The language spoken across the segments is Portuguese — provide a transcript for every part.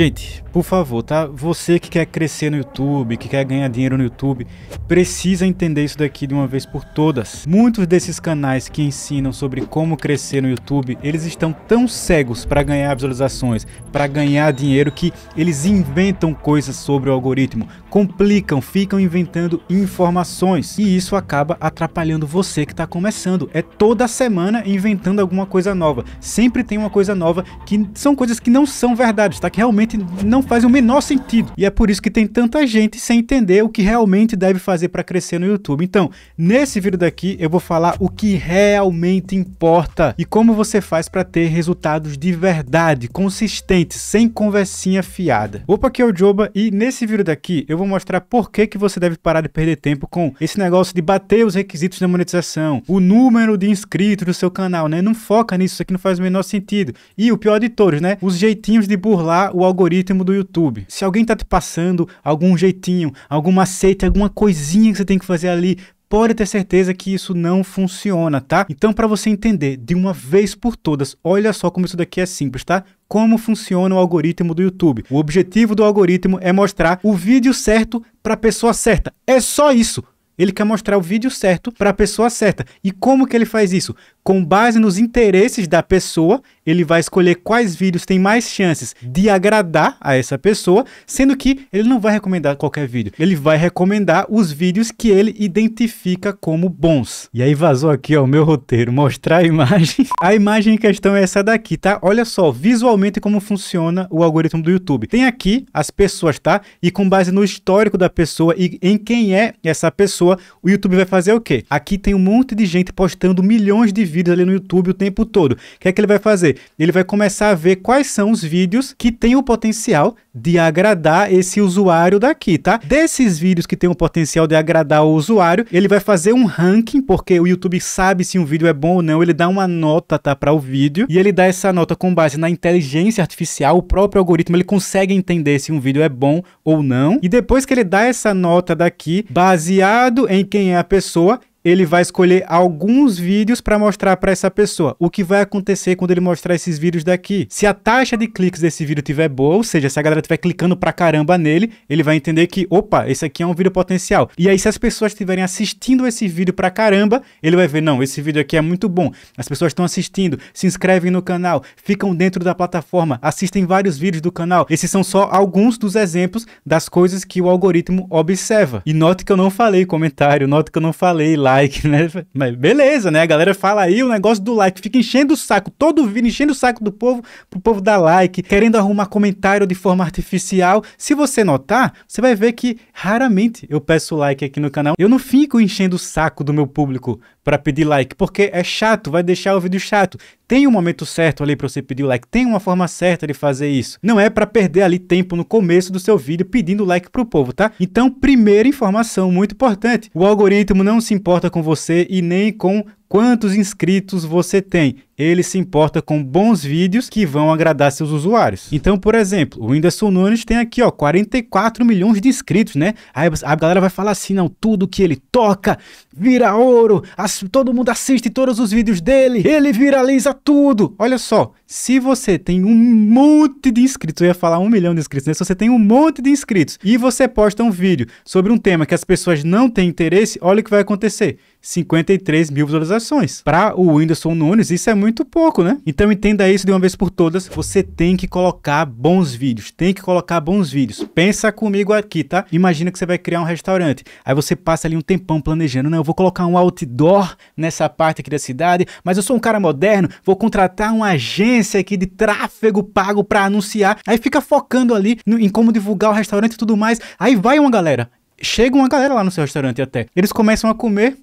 Gente, por favor, tá? Você que quer crescer no YouTube, que quer ganhar dinheiro no YouTube, precisa entender isso daqui de uma vez por todas. Muitos desses canais que ensinam sobre como crescer no YouTube, eles estão tão cegos para ganhar visualizações, para ganhar dinheiro que eles inventam coisas sobre o algoritmo, complicam, ficam inventando informações e isso acaba atrapalhando você que está começando. É toda semana inventando alguma coisa nova. Sempre tem uma coisa nova que são coisas que não são verdades, tá? Que realmente realmente não faz o menor sentido. E é por isso que tem tanta gente sem entender o que realmente deve fazer para crescer no YouTube. Então, nesse vídeo daqui eu vou falar o que realmente importa e como você faz para ter resultados de verdade, consistentes, sem conversinha fiada. Opa, aqui é o Joba e nesse vídeo daqui eu vou mostrar por que, que você deve parar de perder tempo com esse negócio de bater os requisitos da monetização, o número de inscritos do seu canal, né? Não foca nisso, isso aqui não faz o menor sentido. E o pior de todos, né? Os jeitinhos de burlar o algoritmo algoritmo do YouTube. Se alguém está te passando algum jeitinho, alguma seita, alguma coisinha que você tem que fazer ali pode ter certeza que isso não funciona, tá? Então, para você entender de uma vez por todas, olha só como isso daqui é simples, tá? Como funciona o algoritmo do YouTube. O objetivo do algoritmo é mostrar o vídeo certo para a pessoa certa. É só isso. Ele quer mostrar o vídeo certo para a pessoa certa. E como que ele faz isso? Com base nos interesses da pessoa, ele vai escolher quais vídeos têm mais chances de agradar a essa pessoa, sendo que ele não vai recomendar qualquer vídeo, ele vai recomendar os vídeos que ele identifica como bons. E aí vazou aqui ó, o meu roteiro, mostrar a imagem. A imagem em questão é essa daqui, tá? Olha só visualmente como funciona o algoritmo do YouTube. Tem aqui as pessoas, tá? E com base no histórico da pessoa e em quem é essa pessoa, o YouTube vai fazer o quê? Aqui tem um monte de gente postando milhões de vídeos ali no YouTube o tempo todo. O que é que ele vai fazer? ele vai começar a ver quais são os vídeos que têm o potencial de agradar esse usuário daqui, tá? Desses vídeos que têm o potencial de agradar o usuário, ele vai fazer um ranking, porque o YouTube sabe se um vídeo é bom ou não, ele dá uma nota, tá, para o vídeo, e ele dá essa nota com base na inteligência artificial, o próprio algoritmo, ele consegue entender se um vídeo é bom ou não, e depois que ele dá essa nota daqui, baseado em quem é a pessoa, ele vai escolher alguns vídeos para mostrar para essa pessoa. O que vai acontecer quando ele mostrar esses vídeos daqui? Se a taxa de cliques desse vídeo tiver boa, ou seja, se a galera tiver clicando pra caramba nele, ele vai entender que, opa, esse aqui é um vídeo potencial. E aí se as pessoas estiverem assistindo esse vídeo pra caramba, ele vai ver, não, esse vídeo aqui é muito bom. As pessoas estão assistindo, se inscrevem no canal, ficam dentro da plataforma, assistem vários vídeos do canal. Esses são só alguns dos exemplos das coisas que o algoritmo observa. E note que eu não falei comentário, note que eu não falei lá like, né? Mas beleza, né? A galera fala aí o negócio do like, fica enchendo o saco, todo vídeo enchendo o saco do povo, pro povo dar like, querendo arrumar comentário de forma artificial. Se você notar, você vai ver que raramente eu peço like aqui no canal. Eu não fico enchendo o saco do meu público para pedir like, porque é chato, vai deixar o vídeo chato. Tem um momento certo ali para você pedir o like, tem uma forma certa de fazer isso. Não é para perder ali tempo no começo do seu vídeo pedindo like pro povo, tá? Então, primeira informação muito importante, o algoritmo não se importa com você e nem com quantos inscritos você tem. Ele se importa com bons vídeos que vão agradar seus usuários. Então, por exemplo, o Whindersson Nunes tem aqui, ó, 44 milhões de inscritos, né? Aí a galera vai falar assim, não, tudo que ele toca vira ouro, as, todo mundo assiste todos os vídeos dele, ele viraliza tudo. Olha só, se você tem um monte de inscritos, eu ia falar um milhão de inscritos, né? Se você tem um monte de inscritos e você posta um vídeo sobre um tema que as pessoas não têm interesse, olha o que vai acontecer 53 mil visualizações. Para o Whindersson Nunes, isso é muito pouco, né? Então entenda isso de uma vez por todas. Você tem que colocar bons vídeos. Tem que colocar bons vídeos. Pensa comigo aqui, tá? Imagina que você vai criar um restaurante. Aí você passa ali um tempão planejando. né eu vou colocar um outdoor nessa parte aqui da cidade, mas eu sou um cara moderno, vou contratar uma agência aqui de tráfego pago para anunciar. Aí fica focando ali no, em como divulgar o restaurante e tudo mais. Aí vai uma galera. Chega uma galera lá no seu restaurante até. Eles começam a comer,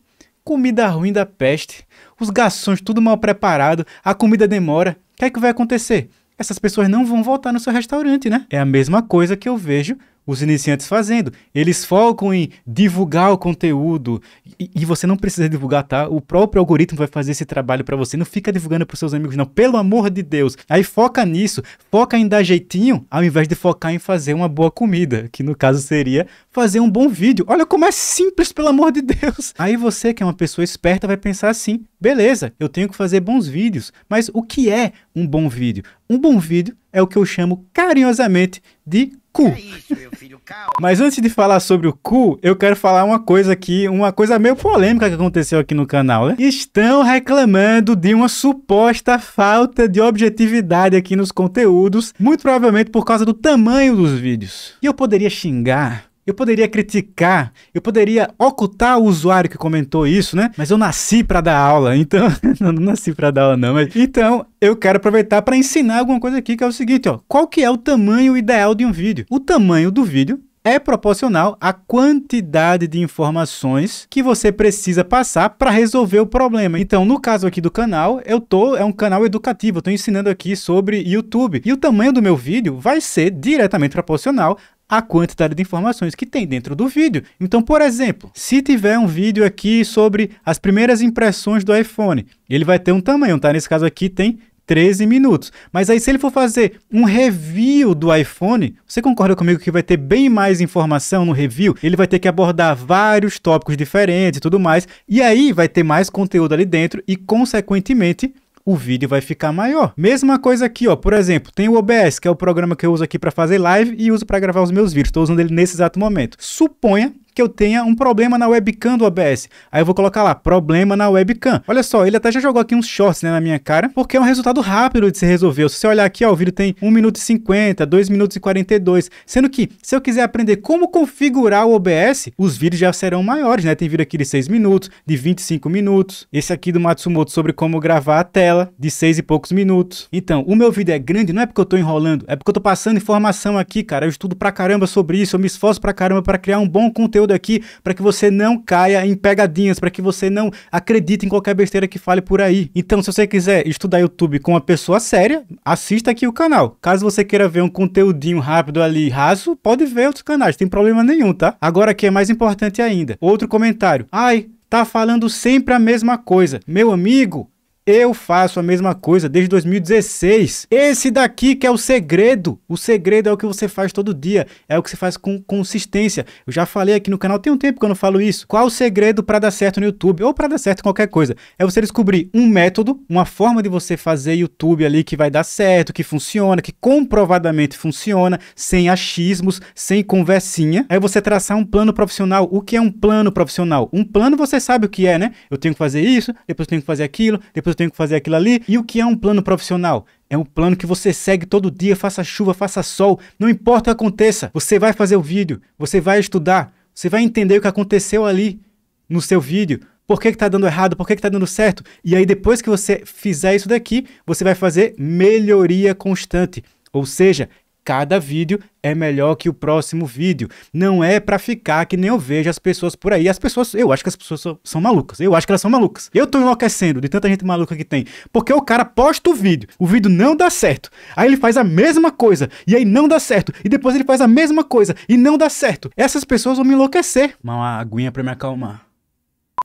Comida ruim da peste, os garçons tudo mal preparado, a comida demora. O que é que vai acontecer? Essas pessoas não vão voltar no seu restaurante, né? É a mesma coisa que eu vejo os iniciantes fazendo. Eles focam em divulgar o conteúdo e, e, você não precisa divulgar, tá? O próprio algoritmo vai fazer esse trabalho para você. Não fica divulgando para seus amigos, não. Pelo amor de Deus. Aí foca nisso, foca em dar jeitinho, ao invés de focar em fazer uma boa comida, que no caso seria fazer um bom vídeo. Olha como é simples, pelo amor de Deus. Aí você que é uma pessoa esperta vai pensar assim: beleza, eu tenho que fazer bons vídeos, mas o que é um bom vídeo? Um bom vídeo é o que eu chamo carinhosamente de cu. É isso, filho, Mas antes de falar sobre o cu, eu quero falar uma coisa aqui, uma coisa meio polêmica que aconteceu aqui no canal, né? Estão reclamando de uma suposta falta de objetividade aqui nos conteúdos, muito provavelmente por causa do tamanho dos vídeos. E eu poderia xingar, eu poderia criticar, eu poderia ocultar o usuário que comentou isso, né? Mas eu nasci para dar aula, então não, não nasci para dar aula não, mas então eu quero aproveitar para ensinar alguma coisa aqui que é o seguinte, ó. Qual que é o tamanho ideal de um vídeo? O tamanho do vídeo é proporcional à quantidade de informações que você precisa passar para resolver o problema. Então, no caso aqui do canal, eu tô é um canal educativo, eu tô ensinando aqui sobre YouTube. E o tamanho do meu vídeo vai ser diretamente proporcional a quantidade de informações que tem dentro do vídeo. Então, por exemplo, se tiver um vídeo aqui sobre as primeiras impressões do iPhone, ele vai ter um tamanho, tá? Nesse caso aqui tem 13 minutos. Mas aí, se ele for fazer um review do iPhone, você concorda comigo que vai ter bem mais informação no review? Ele vai ter que abordar vários tópicos diferentes e tudo mais. E aí vai ter mais conteúdo ali dentro e, consequentemente, o vídeo vai ficar maior. Mesma coisa aqui, ó. Por exemplo, tem o OBS, que é o programa que eu uso aqui para fazer live e uso para gravar os meus vídeos. Estou usando ele nesse exato momento. Suponha que eu tenha um problema na webcam do OBS. Aí eu vou colocar lá, problema na webcam. Olha só, ele até já jogou aqui uns shorts né, na minha cara, porque é um resultado rápido de se resolver. Se você olhar aqui, ó, o vídeo tem 1 minuto e 50, 2 minutos e 42. Sendo que, se eu quiser aprender como configurar o OBS, os vídeos já serão maiores, né? Tem vídeo aqui de 6 minutos, de 25 minutos. Esse aqui do Matsumoto sobre como gravar a tela, de 6 e poucos minutos. Então, o meu vídeo é grande, não é porque eu tô enrolando, é porque eu tô passando informação aqui, cara. Eu estudo pra caramba sobre isso, eu me esforço pra caramba para criar um bom conteúdo conteúdo aqui para que você não caia em pegadinhas, para que você não acredite em qualquer besteira que fale por aí. Então, se você quiser estudar YouTube com uma pessoa séria, assista aqui o canal. Caso você queira ver um conteúdinho rápido ali, raso, pode ver outros canais, tem problema nenhum, tá? Agora que é mais importante ainda. Outro comentário. Ai, tá falando sempre a mesma coisa. Meu amigo, eu faço a mesma coisa desde 2016. Esse daqui que é o segredo. O segredo é o que você faz todo dia. É o que você faz com consistência. Eu já falei aqui no canal, tem um tempo que eu não falo isso. Qual o segredo para dar certo no YouTube? Ou para dar certo em qualquer coisa? É você descobrir um método, uma forma de você fazer YouTube ali que vai dar certo, que funciona, que comprovadamente funciona, sem achismos, sem conversinha. Aí é você traçar um plano profissional. O que é um plano profissional? Um plano você sabe o que é, né? Eu tenho que fazer isso, depois eu tenho que fazer aquilo, depois tenho que fazer aquilo ali. E o que é um plano profissional? É um plano que você segue todo dia, faça chuva, faça sol, não importa o que aconteça. Você vai fazer o vídeo, você vai estudar, você vai entender o que aconteceu ali no seu vídeo. Por que está dando errado? Por que está dando certo? E aí, depois que você fizer isso daqui, você vai fazer melhoria constante. Ou seja, cada vídeo é melhor que o próximo vídeo. Não é para ficar que nem eu vejo as pessoas por aí. As pessoas, eu acho que as pessoas são, são malucas. Eu acho que elas são malucas. Eu tô enlouquecendo de tanta gente maluca que tem, porque o cara posta o vídeo, o vídeo não dá certo. Aí ele faz a mesma coisa e aí não dá certo. E depois ele faz a mesma coisa e não dá certo. Essas pessoas vão me enlouquecer. Uma aguinha para me acalmar.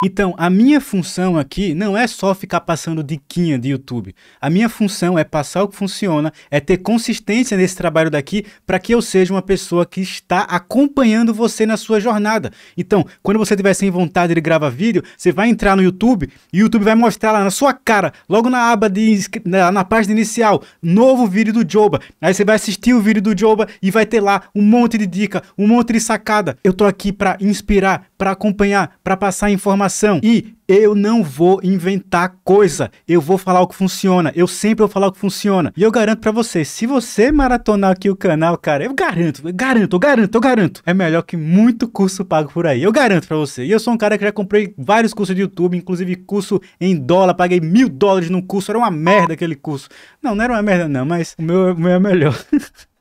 Então, a minha função aqui não é só ficar passando diquinha de YouTube. A minha função é passar o que funciona, é ter consistência nesse trabalho daqui para que eu seja uma pessoa que está acompanhando você na sua jornada. Então, quando você tiver sem vontade de gravar vídeo, você vai entrar no YouTube e o YouTube vai mostrar lá na sua cara, logo na aba de na, na página inicial, novo vídeo do Joba. Aí você vai assistir o vídeo do Joba e vai ter lá um monte de dica, um monte de sacada. Eu tô aqui para inspirar, para acompanhar, para passar informação comunicação. E eu não vou inventar coisa, eu vou falar o que funciona, eu sempre vou falar o que funciona. E eu garanto para você, se você maratonar aqui o canal, cara, eu garanto, eu garanto, eu garanto, eu garanto. É melhor que muito curso pago por aí, eu garanto para você. E eu sou um cara que já comprei vários cursos de YouTube, inclusive curso em dólar, paguei mil dólares num curso, era uma merda aquele curso. Não, não era uma merda não, mas o meu, o meu é melhor.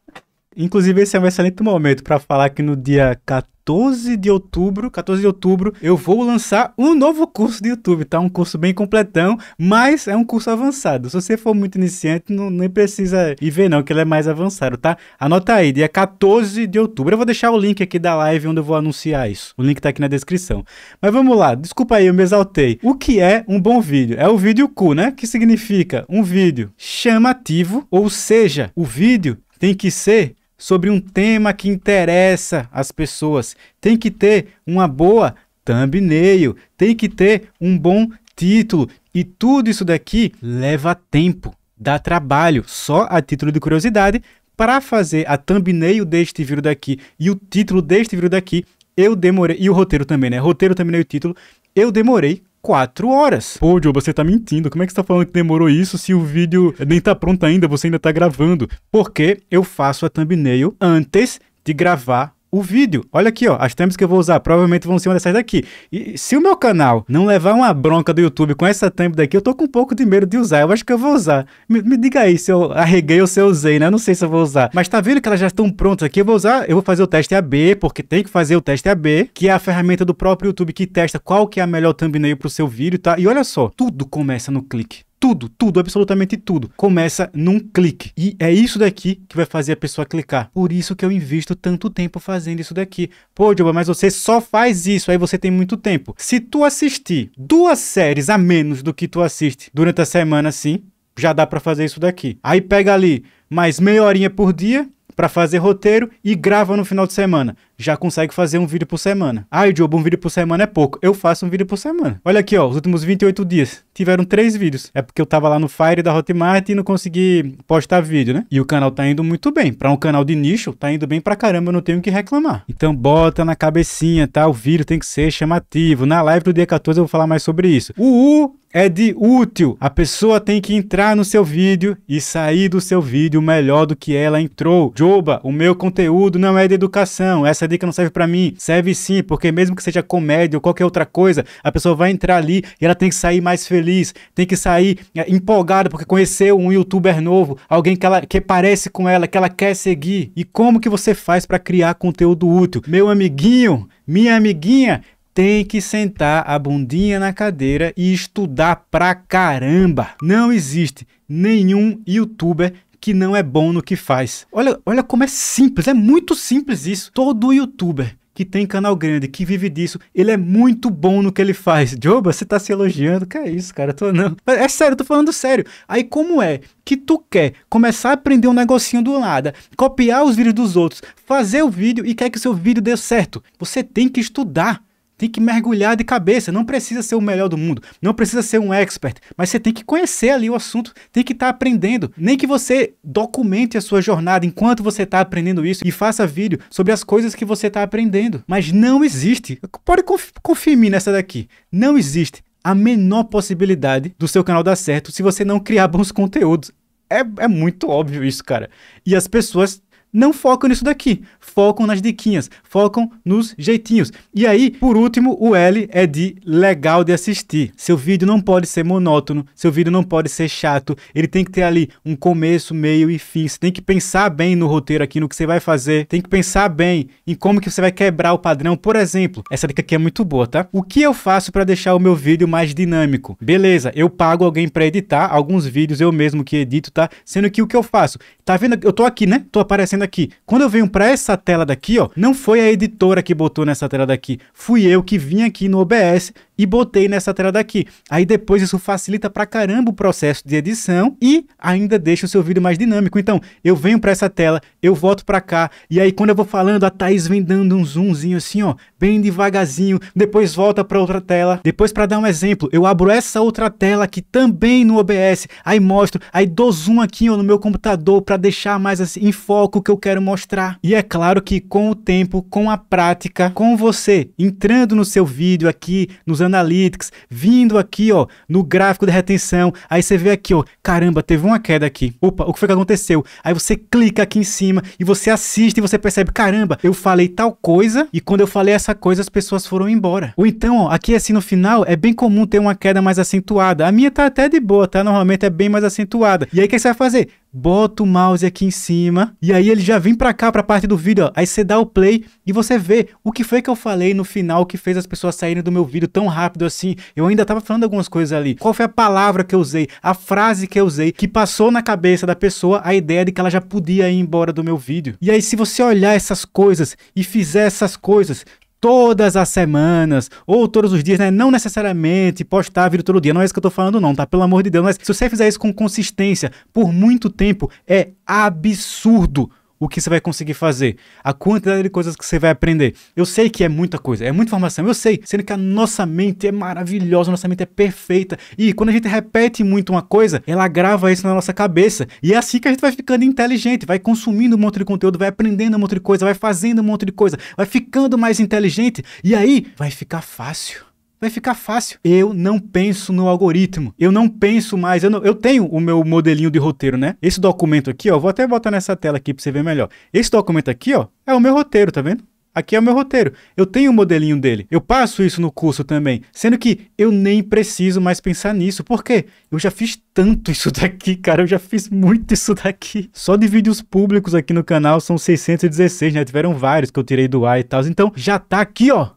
Inclusive, esse é um excelente momento para falar que no dia 14 de outubro, 14 de outubro, eu vou lançar um novo curso de YouTube, tá? Um curso bem completão, mas é um curso avançado. Se você for muito iniciante, não nem precisa ir ver não, que ele é mais avançado, tá? Anota aí, dia 14 de outubro. Eu vou deixar o link aqui da live onde eu vou anunciar isso. O link tá aqui na descrição. Mas vamos lá, desculpa aí, eu me exaltei. O que é um bom vídeo? É o vídeo cu, né? Que significa um vídeo chamativo, ou seja, o vídeo tem que ser sobre um tema que interessa as pessoas. Tem que ter uma boa thumbnail, tem que ter um bom título e tudo isso daqui leva tempo, dá trabalho, só a título de curiosidade, para fazer a thumbnail deste vídeo daqui e o título deste vídeo daqui, eu demorei, e o roteiro também, né? Roteiro, thumbnail e título, eu demorei 4 horas. Pô, Joe, você tá mentindo. Como é que você tá falando que demorou isso se o vídeo nem tá pronto ainda, você ainda tá gravando? Porque eu faço a thumbnail antes de gravar o vídeo. Olha aqui, ó, as thumbs que eu vou usar provavelmente vão ser uma dessas daqui. E se o meu canal não levar uma bronca do YouTube com essa thumb daqui, eu tô com um pouco de medo de usar. Eu acho que eu vou usar. Me, me diga aí se eu arreguei ou se eu usei, né? Eu não sei se eu vou usar. Mas tá vendo que elas já estão prontas aqui? Eu vou usar, eu vou fazer o teste AB, porque tem que fazer o teste AB, que é a ferramenta do próprio YouTube que testa qual que é a melhor thumbnail pro seu vídeo, tá? E olha só, tudo começa no clique tudo, tudo, absolutamente tudo. Começa num clique. E é isso daqui que vai fazer a pessoa clicar. Por isso que eu invisto tanto tempo fazendo isso daqui. Pô, Dilma, mas você só faz isso, aí você tem muito tempo. Se tu assistir duas séries a menos do que tu assiste durante a semana, sim, já dá para fazer isso daqui. Aí pega ali mais meia horinha por dia para fazer roteiro e grava no final de semana já consegue fazer um vídeo por semana. Ah, o Diogo, um vídeo por semana é pouco. Eu faço um vídeo por semana. Olha aqui, ó, os últimos 28 dias tiveram três vídeos. É porque eu tava lá no Fire da Hotmart e não consegui postar vídeo, né? E o canal tá indo muito bem. Para um canal de nicho, tá indo bem pra caramba, eu não tenho que reclamar. Então bota na cabecinha, tá? O vídeo tem que ser chamativo. Na live do dia 14 eu vou falar mais sobre isso. O U é de útil. A pessoa tem que entrar no seu vídeo e sair do seu vídeo melhor do que ela entrou. Joba, o meu conteúdo não é de educação, essa é dica não serve para mim. Serve sim, porque mesmo que seja comédia ou qualquer outra coisa, a pessoa vai entrar ali e ela tem que sair mais feliz, tem que sair eh, empolgada porque conheceu um youtuber novo, alguém que ela que parece com ela, que ela quer seguir. E como que você faz para criar conteúdo útil? Meu amiguinho, minha amiguinha, tem que sentar a bundinha na cadeira e estudar pra caramba. Não existe nenhum youtuber que não é bom no que faz. Olha, olha como é simples, é muito simples isso. Todo youtuber que tem canal grande, que vive disso, ele é muito bom no que ele faz. Joba, você tá se elogiando? Que é isso, cara? Tô não. É sério, tô falando sério. Aí como é que tu quer começar a aprender um negocinho do nada, copiar os vídeos dos outros, fazer o vídeo e quer que o seu vídeo dê certo? Você tem que estudar tem que mergulhar de cabeça, não precisa ser o melhor do mundo, não precisa ser um expert, mas você tem que conhecer ali o assunto, tem que estar tá aprendendo, nem que você documente a sua jornada enquanto você está aprendendo isso e faça vídeo sobre as coisas que você está aprendendo, mas não existe, pode confirmar nessa daqui, não existe a menor possibilidade do seu canal dar certo se você não criar bons conteúdos. É, é muito óbvio isso, cara. E as pessoas não focam nisso daqui, focam nas diquinhas, focam nos jeitinhos. E aí, por último, o L é de legal de assistir. Seu vídeo não pode ser monótono, seu vídeo não pode ser chato, ele tem que ter ali um começo, meio e fim. Você tem que pensar bem no roteiro aqui, no que você vai fazer, tem que pensar bem em como que você vai quebrar o padrão. Por exemplo, essa dica aqui é muito boa, tá? O que eu faço para deixar o meu vídeo mais dinâmico? Beleza, eu pago alguém para editar, alguns vídeos eu mesmo que edito, tá? Sendo que o que eu faço? Tá vendo? Eu tô aqui, né? Tô aparecendo aqui. Quando eu venho para essa tela daqui, ó, não foi a editora que botou nessa tela daqui, fui eu que vim aqui no OBS e botei nessa tela daqui. Aí depois isso facilita pra caramba o processo de edição e ainda deixa o seu vídeo mais dinâmico. Então, eu venho para essa tela, eu volto para cá e aí quando eu vou falando, a Thaís vem dando um zoomzinho assim, ó, bem devagarzinho, depois volta para outra tela. Depois para dar um exemplo, eu abro essa outra tela aqui também no OBS, aí mostro, aí dou zoom aqui ó, no meu computador para deixar mais assim em foco o que eu quero mostrar. E é claro que com o tempo, com a prática, com você entrando no seu vídeo aqui, nos analytics, vindo aqui, ó, no gráfico de retenção. Aí você vê aqui, ó, caramba, teve uma queda aqui. Opa, o que foi que aconteceu? Aí você clica aqui em cima e você assiste e você percebe, caramba, eu falei tal coisa e quando eu falei essa coisa as pessoas foram embora. Ou então, ó, aqui assim no final é bem comum ter uma queda mais acentuada. A minha tá até de boa, tá? Normalmente é bem mais acentuada. E aí o que você vai fazer? bota o mouse aqui em cima e aí ele já vem para cá para a parte do vídeo, ó. aí você dá o play e você vê o que foi que eu falei no final que fez as pessoas saírem do meu vídeo tão rápido assim. Eu ainda tava falando algumas coisas ali. Qual foi a palavra que eu usei, a frase que eu usei que passou na cabeça da pessoa a ideia de que ela já podia ir embora do meu vídeo. E aí se você olhar essas coisas e fizer essas coisas, todas as semanas, ou todos os dias, né? Não necessariamente postar vídeo todo dia, não é isso que eu tô falando não, tá? Pelo amor de Deus, mas se você fizer isso com consistência por muito tempo, é absurdo o que você vai conseguir fazer, a quantidade de coisas que você vai aprender. Eu sei que é muita coisa, é muita informação, eu sei, sendo que a nossa mente é maravilhosa, nossa mente é perfeita. E quando a gente repete muito uma coisa, ela grava isso na nossa cabeça. E é assim que a gente vai ficando inteligente, vai consumindo um monte de conteúdo, vai aprendendo um monte de coisa, vai fazendo um monte de coisa, vai ficando mais inteligente e aí vai ficar fácil vai ficar fácil. Eu não penso no algoritmo. Eu não penso mais. Eu, não, eu tenho o meu modelinho de roteiro, né? Esse documento aqui, ó, vou até botar nessa tela aqui para você ver melhor. Esse documento aqui, ó, é o meu roteiro, tá vendo? Aqui é o meu roteiro. Eu tenho o um modelinho dele. Eu passo isso no curso também. Sendo que eu nem preciso mais pensar nisso. Por quê? Eu já fiz tanto isso daqui, cara. Eu já fiz muito isso daqui. Só de vídeos públicos aqui no canal são 616, né? Tiveram vários que eu tirei do ar e tal. Então já tá aqui, ó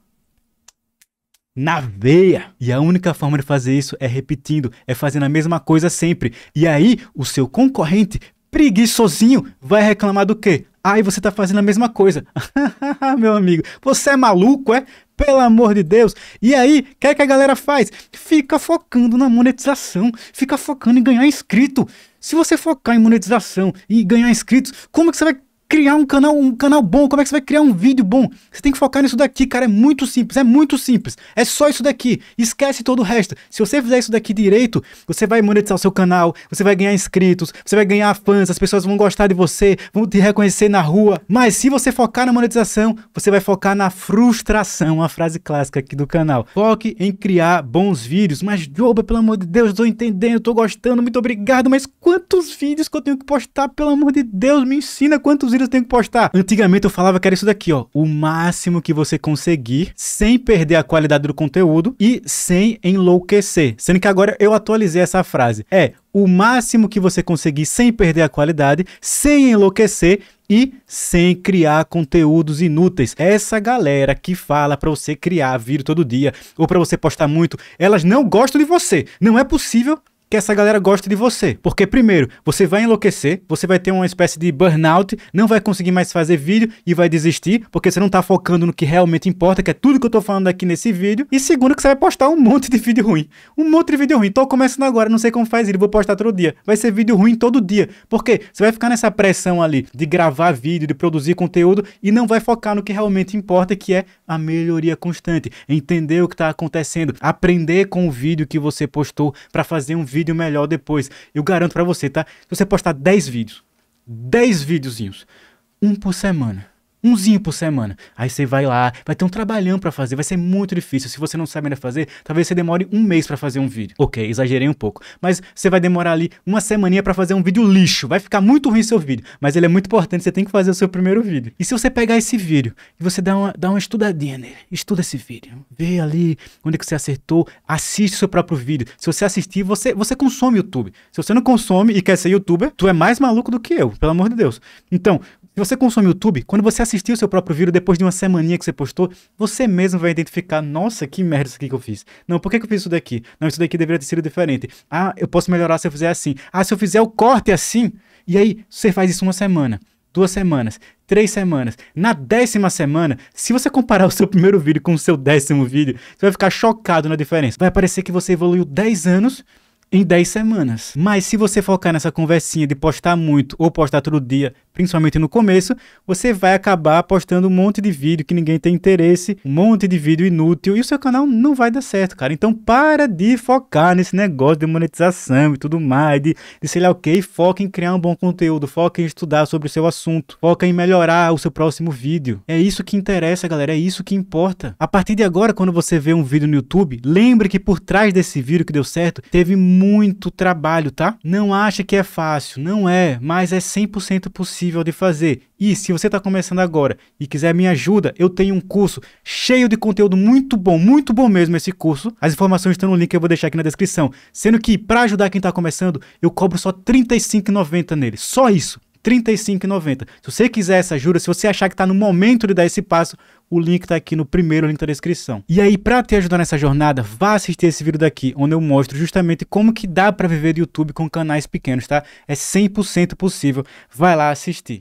na veia. E a única forma de fazer isso é repetindo, é fazendo a mesma coisa sempre. E aí, o seu concorrente preguiçosinho vai reclamar do quê? Aí ah, você tá fazendo a mesma coisa. Meu amigo, você é maluco, é? Pelo amor de Deus. E aí, o que é que a galera faz? Fica focando na monetização, fica focando em ganhar inscrito. Se você focar em monetização e ganhar inscritos, como que você vai criar um canal, um canal bom? Como é que você vai criar um vídeo bom? Você tem que focar nisso daqui, cara. É muito simples, é muito simples. É só isso daqui. Esquece todo o resto. Se você fizer isso daqui direito, você vai monetizar o seu canal, você vai ganhar inscritos, você vai ganhar fãs, as pessoas vão gostar de você, vão te reconhecer na rua. Mas se você focar na monetização, você vai focar na frustração, a frase clássica aqui do canal. Foque em criar bons vídeos. Mas, Joba, pelo amor de Deus, eu tô entendendo, tô gostando, muito obrigado, mas quantos vídeos que eu tenho que postar, pelo amor de Deus, me ensina quantos eu tenho que postar. Antigamente eu falava que era isso daqui, ó. O máximo que você conseguir, sem perder a qualidade do conteúdo e sem enlouquecer. Sendo que agora eu atualizei essa frase. É o máximo que você conseguir sem perder a qualidade, sem enlouquecer e sem criar conteúdos inúteis. Essa galera que fala para você criar vídeo todo dia ou para você postar muito, elas não gostam de você. Não é possível que essa galera gosta de você. Porque, primeiro, você vai enlouquecer, você vai ter uma espécie de burnout, não vai conseguir mais fazer vídeo e vai desistir, porque você não tá focando no que realmente importa, que é tudo que eu tô falando aqui nesse vídeo. E segundo, que você vai postar um monte de vídeo ruim. Um monte de vídeo ruim. Tô começando agora, não sei como faz ele, vou postar todo dia. Vai ser vídeo ruim todo dia. Porque você vai ficar nessa pressão ali de gravar vídeo, de produzir conteúdo e não vai focar no que realmente importa, que é a melhoria constante. Entender o que tá acontecendo, aprender com o vídeo que você postou para fazer um vídeo vídeo melhor depois. Eu garanto para você, tá? Se você postar 10 vídeos, 10 videozinhos, um por semana umzinho por semana. Aí você vai lá, vai ter um trabalhão para fazer, vai ser muito difícil. Se você não sabe ainda fazer, talvez você demore um mês para fazer um vídeo. Ok, exagerei um pouco. Mas você vai demorar ali uma semaninha para fazer um vídeo lixo. Vai ficar muito ruim seu vídeo, mas ele é muito importante, você tem que fazer o seu primeiro vídeo. E se você pegar esse vídeo e você dá uma, dá uma estudadinha nele, estuda esse vídeo, vê ali onde é que você acertou, assiste seu próprio vídeo. Se você assistir, você, você consome YouTube. Se você não consome e quer ser youtuber, tu é mais maluco do que eu, pelo amor de Deus. Então, se você consome YouTube, quando você assistir o seu próprio vídeo depois de uma semaninha que você postou, você mesmo vai identificar, nossa, que merda isso aqui que eu fiz. Não, por que, que eu fiz isso daqui? Não, isso daqui deveria ter sido diferente. Ah, eu posso melhorar se eu fizer assim. Ah, se eu fizer o corte assim. E aí, você faz isso uma semana duas semanas, três semanas. Na décima semana, se você comparar o seu primeiro vídeo com o seu décimo vídeo, você vai ficar chocado na diferença. Vai parecer que você evoluiu 10 anos em 10 semanas. Mas se você focar nessa conversinha de postar muito ou postar todo dia, principalmente no começo, você vai acabar postando um monte de vídeo que ninguém tem interesse, um monte de vídeo inútil e o seu canal não vai dar certo, cara. Então para de focar nesse negócio de monetização e tudo mais, de, de sei lá o que, foca em criar um bom conteúdo, foca em estudar sobre o seu assunto, foca em melhorar o seu próximo vídeo. É isso que interessa, galera, é isso que importa. A partir de agora, quando você vê um vídeo no YouTube, lembre que por trás desse vídeo que deu certo, teve muito trabalho, tá? Não acha que é fácil, não é, mas é 100% possível possível de fazer. E se você está começando agora e quiser minha ajuda, eu tenho um curso cheio de conteúdo muito bom, muito bom mesmo esse curso. As informações estão no link que eu vou deixar aqui na descrição. Sendo que, para ajudar quem está começando, eu cobro só R$35,90 35,90 nele. Só isso. 35,90. Se você quiser essa jura, se você achar que está no momento de dar esse passo, o link está aqui no primeiro link da descrição. E aí, para te ajudar nessa jornada, vá assistir esse vídeo daqui, onde eu mostro justamente como que dá para viver do YouTube com canais pequenos, tá? É 100% possível. Vai lá assistir.